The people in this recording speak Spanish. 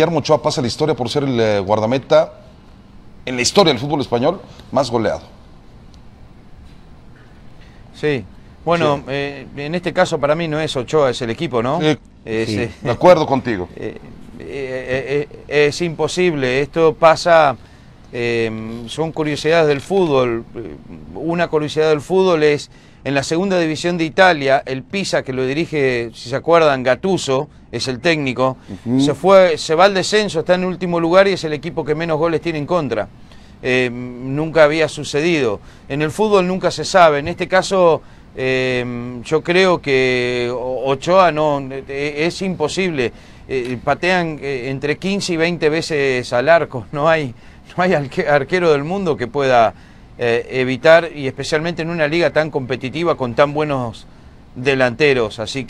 Guillermo Ochoa pasa la historia por ser el eh, guardameta en la historia del fútbol español más goleado. Sí, bueno, eh, en este caso para mí no es Ochoa, es el equipo, ¿no? Sí, eh, de acuerdo contigo. es imposible, esto pasa, son curiosidades del fútbol una curiosidad del fútbol es en la segunda división de Italia, el Pisa que lo dirige, si se acuerdan, Gatuso, es el técnico, se fue, se va al descenso, está en último lugar y es el equipo que menos goles tiene en contra. Eh, nunca había sucedido. En el fútbol nunca se sabe. En este caso, eh, yo creo que Ochoa no e-, es imposible. Eh, patean entre 15 y 20 veces al arco. No hay, no hay arquero del mundo que pueda eh, evitar, y especialmente en una liga tan competitiva con tan buenos delanteros. Así que